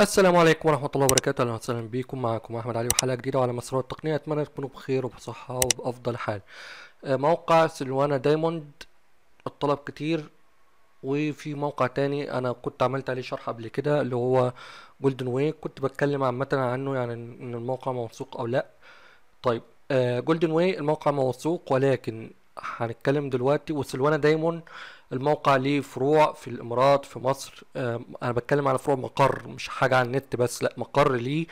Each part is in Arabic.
السلام عليكم ورحمة الله وبركاته أهلا وسهلا بيكم معكم أحمد علي وحلقة جديدة وعلى مسار التقنية أتمنى تكونوا بخير وبصحة وبأفضل حال آه، موقع سلوانا دايموند الطلب كتير وفي موقع تاني أنا كنت عملت عليه شرح قبل كده اللي هو جولدن واي كنت بتكلم عامة عنه يعني إن الموقع موثوق أو لأ طيب جولدن آه، واي الموقع موثوق ولكن هنتكلم دلوقتي وسلوانا دايمون الموقع ليه فروع في الامارات في مصر انا بتكلم على فروع مقر مش حاجه على النت بس لا مقر ليه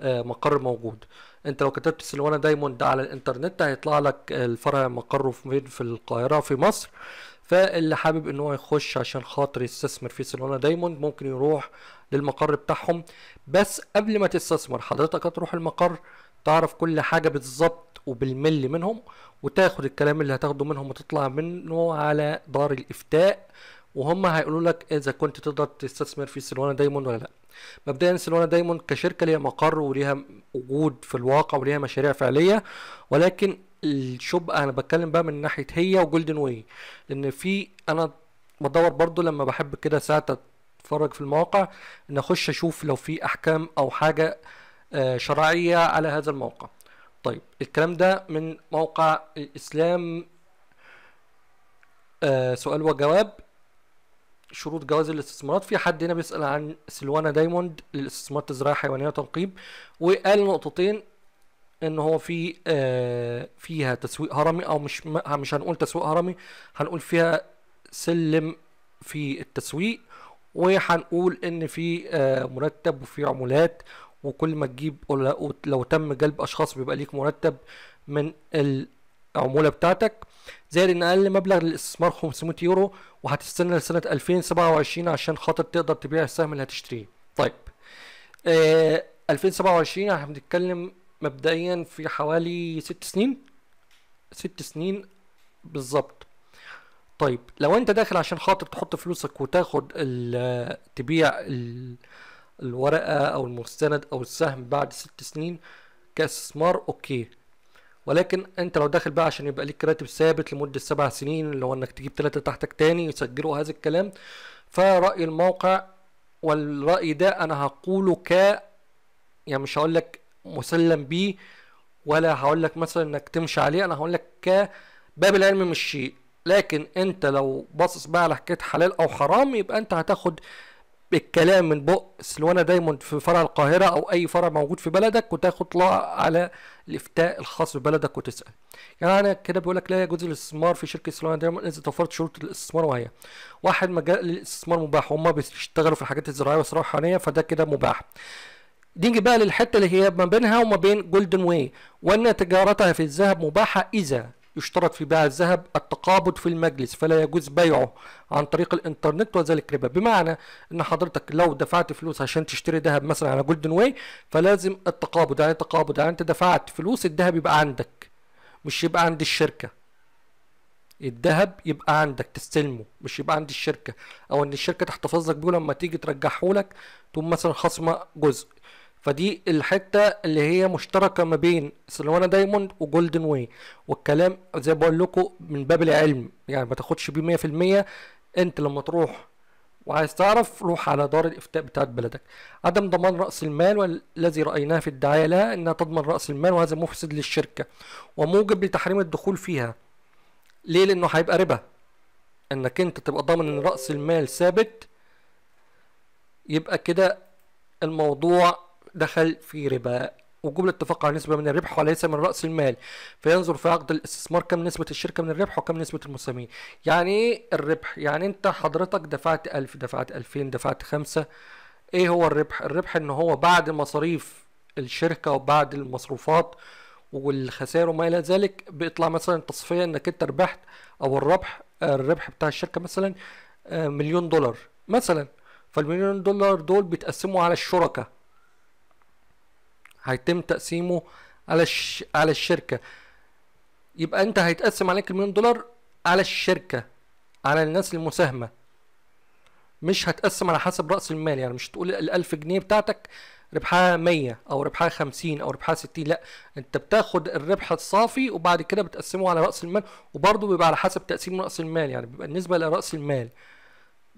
آه، مقر موجود انت لو كتبت سلوانا دايموند على الانترنت هيطلع لك الفرع مقره فين في القاهره في مصر فاللي حابب ان هو يخش عشان خاطر يستثمر في سلوانا دايموند ممكن يروح للمقر بتاعهم بس قبل ما تستثمر حضرتك هتروح المقر تعرف كل حاجة بالظبط وبالملي منهم وتاخد الكلام اللي هتاخده منهم وتطلع منه على دار الإفتاء وهم هيقولوا لك اذا كنت تقدر تستثمر في سلوانا دايموند ولا لا مبدئيا سلوانا دايموند كشركه ليها مقر وليها وجود في الواقع وليها مشاريع فعليه ولكن الشوب انا بتكلم بقى من ناحيه هي وجولدن واي لان في انا بدور برضو لما بحب كده ساعه اتفرج في المواقع ان اخش اشوف لو في احكام او حاجه آه، شرعية على هذا الموقع طيب الكلام ده من موقع الإسلام آه، سؤال وجواب شروط جواز الاستثمارات في حد هنا بيسأل عن سلوانا دايموند للاستثمارات الزراعية حيوانية وتنقيب وقال نقطتين ان هو في آه فيها تسويق هرمي او مش مش هنقول تسويق هرمي هنقول فيها سلم في التسويق وهنقول ان في آه مرتب وفي عمولات وكل ما تجيب لو تم جلب اشخاص بيبقى ليك مرتب من العموله بتاعتك زائد ان اقل مبلغ للاستثمار 500 يورو وهتستنى لسنه 2027 عشان خاطر تقدر تبيع السهم اللي هتشتريه طيب آه 2027 احنا بنتكلم مبدئيا في حوالي ست سنين ست سنين بالظبط طيب لو انت داخل عشان خاطر تحط فلوسك وتاخد ال تبيع ال الورقة أو المستند أو السهم بعد ست سنين كاستثمار أوكي ولكن انت لو داخل بقى عشان يبقى ليك راتب ثابت لمده سبع سنين اللي هو انك تجيب ثلاثه تحتك تاني يسجلوا هذا الكلام فراي الموقع والراي ده انا هقوله ك يعني مش هقول لك مسلم بيه ولا هقول لك مثلا انك تمشي عليه انا هقول لك ك باب العلم مش شيء لكن انت لو باصص بقى على حكايه حلال او حرام يبقى انت هتاخد الكلام من بق سلوانة دايموند في فرع القاهرة أو أي فرع موجود في بلدك وتاخد طلع على الإفتاء الخاص ببلدك وتسأل يعني أنا كده بيقول لك لا يجوز الاستثمار في شركة سلوانة دايموند إذا توفرت شروط الاستثمار وهي واحد مجال الاستثمار مباح هما بيشتغلوا في الحاجات الزراعية والصناعة الحيوانية فده كده مباح نيجي بقى للحتة اللي هي ما بينها وما بين جولدن واي وأن تجارتها في الذهب مباحة إذا يشترط في بيع الذهب التقابض في المجلس فلا يجوز بيعه عن طريق الانترنت وذلك ربا بمعنى ان حضرتك لو دفعت فلوس عشان تشتري ذهب مثلا على جولدن واي فلازم التقابض يعني تقابض يعني انت دفعت فلوس الذهب يبقى عندك مش يبقى عند الشركه الذهب يبقى عندك تستلمه مش يبقى عند الشركه او ان الشركه تحتفظ لك بيه لما تيجي ترجحه لك تقوم مثلا خصمه جزء فدي الحته اللي هي مشتركه ما بين سلوانا دايموند وجولدن واي والكلام زي ما بقول لكم من باب العلم يعني ما تاخدش بيه 100% انت لما تروح وعايز تعرف روح على دار الافتاء بتاعت بلدك عدم ضمان راس المال والذي رايناه في الدعايه لها انها تضمن راس المال وهذا مفسد للشركه وموجب لتحريم الدخول فيها ليه لانه هيبقى ربا انك انت تبقى ضامن ان راس المال ثابت يبقى كده الموضوع دخل في ربا وجوب الاتفاق على نسبة من الربح وليس من رأس المال فينظر في عقد الاستثمار كم نسبة الشركة من الربح وكم نسبة المساهمين يعني ايه الربح يعني انت حضرتك دفعت ألف دفعت ألفين دفعت خمسة ايه هو الربح الربح ان هو بعد مصاريف الشركة وبعد المصروفات والخسائر وما الى ذلك بيطلع مثلا تصفية انك انت ربحت او الربح الربح بتاع الشركة مثلا آه، مليون دولار مثلا فالمليون دولار دول بيتقسموا على الشركاء هيتم تقسيمه على الش... على الشركه يبقى انت هيتقسم عليك المليون دولار على الشركه على الناس المساهمه مش هتقسم على حسب راس المال يعني مش تقول الألف جنيه بتاعتك ربحها 100 او ربحها 50 او ربحها 60 لا انت بتاخد الربح الصافي وبعد كده بتقسمه على راس المال وبرضه بيبقى على حسب تقسيم راس المال يعني بيبقى النسبه لراس المال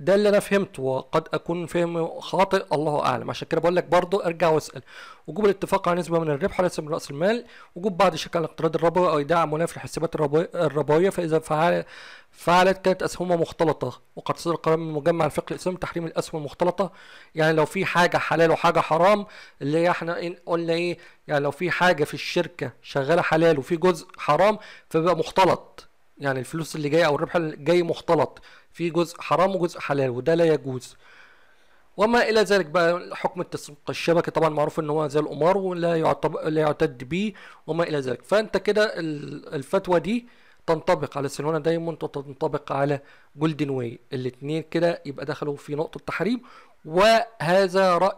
ده اللي انا فهمته وقد اكون فهم خاطئ الله اعلم عشان كده بقول لك برضه ارجع واسال وجوب الاتفاق على نسبه من الربح وليس من راس المال وجوب بعض شركة الاقتراض الربوي او ايداع اموالها للحسابات الحسابات الربويه فاذا فعل فعلت كانت اسهمها مختلطه وقد صدر قرار من مجمع الفقه الاسلامي تحريم الاسهم المختلطه يعني لو في حاجه حلال وحاجه حرام اللي هي احنا قلنا ايه يعني لو في حاجه في الشركه شغاله حلال وفي جزء حرام فبيبقى مختلط يعني الفلوس اللي جايه او الربح اللي جاي مختلط في جزء حرام وجزء حلال وده لا يجوز وما الى ذلك بقى حكم التسويق الشبكي طبعا معروف ان هو زي القمار ولا لا يعتد به وما الى ذلك فانت كده الفتوى دي تنطبق على سلوانا دايموند وتنطبق على جولدن واي الاثنين كده يبقى دخلوا في نقطه تحريم وهذا راي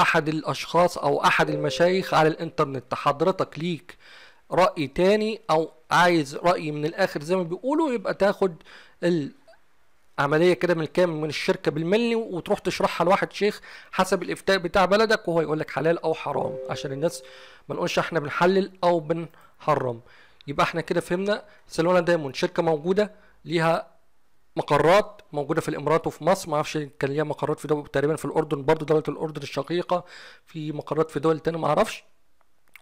احد الاشخاص او احد المشايخ على الانترنت حضرتك ليك رأي تاني أو عايز رأي من الآخر زي ما بيقولوا يبقى تاخد العملية كده من الكامل من الشركة بالملي وتروح تشرحها لواحد شيخ حسب الإفتاء بتاع بلدك وهو يقول لك حلال أو حرام عشان الناس ما نقولش إحنا بنحلل أو بنحرم يبقى إحنا كده فهمنا سلونا دايموند شركة موجودة ليها مقرات موجوده في الامارات وفي مصر ما اعرفش كان ليها مقرات في دول تقريبا في الاردن برضو دوله الاردن الشقيقه في مقرات في دول تانية ما اعرفش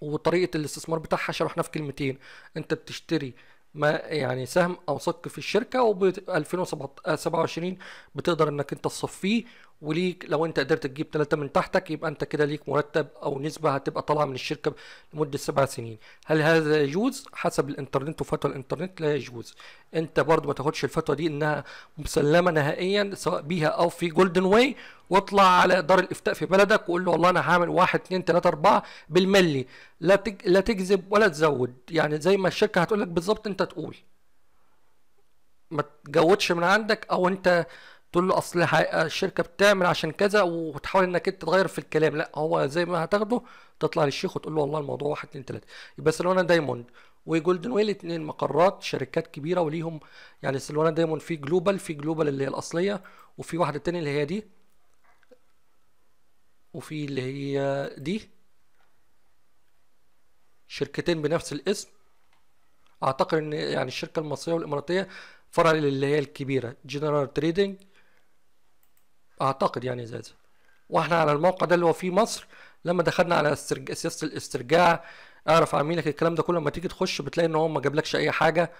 وطريقه الاستثمار بتاعها شرحناه في كلمتين انت بتشتري ما يعني سهم او صك في الشركه وب 2027 آه، بتقدر انك انت تصفيه وليك لو انت قدرت تجيب ثلاثة من تحتك يبقى انت كده ليك مرتب او نسبة هتبقى طالعة من الشركة لمدة سبع سنين هل هذا يجوز حسب الانترنت وفتوى الانترنت لا يجوز انت برضو ما تاخدش الفتوى دي انها مسلمة نهائيا سواء بيها او في جولدن واي واطلع على دار الافتاء في بلدك وقول له والله انا هعمل واحد اتنين تلاتة اربعة بالملي لا تج... لا تكذب ولا تزود يعني زي ما الشركة هتقول لك بالظبط انت تقول ما تجودش من عندك او انت تقول له اصل الشركه بتعمل عشان كذا وتحاول انك انت تغير في الكلام لا هو زي ما هتاخده تطلع للشيخ وتقول له والله الموضوع واحد اثنين ثلاثه يبقى سلوانا دايموند وجولدن ويل اتنين مقرات شركات كبيره وليهم يعني سلوانا دايموند في جلوبال في جلوبال اللي هي الاصليه وفي واحده تانية اللي هي دي وفي اللي هي دي شركتين بنفس الاسم اعتقد ان يعني الشركه المصريه والاماراتيه فرع اللي هي الكبيره جنرال تريدنج اعتقد يعني زازي واحنا على الموقع ده اللي هو في مصر لما دخلنا على استرج... سياسه الاسترجاع اعرف عميلك الكلام ده كله لما تيجي تخش بتلاقي ان هو ما جابلكش اي حاجه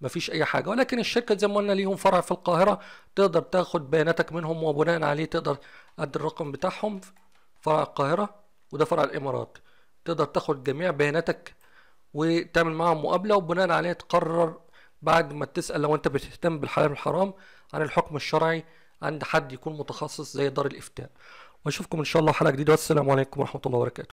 ما فيش اي حاجه ولكن الشركه زي ما قلنا ليهم فرع في القاهره تقدر تاخد بياناتك منهم وبناء عليه تقدر قد الرقم بتاعهم فرع القاهره وده فرع الامارات تقدر تاخد جميع بياناتك وتعمل معاهم مقابله وبناء عليه تقرر بعد ما تسال لو انت بتهتم بالحلال والحرام عن الحكم الشرعي عند حد يكون متخصص زي دار الافتاء واشوفكم ان شاء الله حلقه جديده والسلام عليكم ورحمه الله وبركاته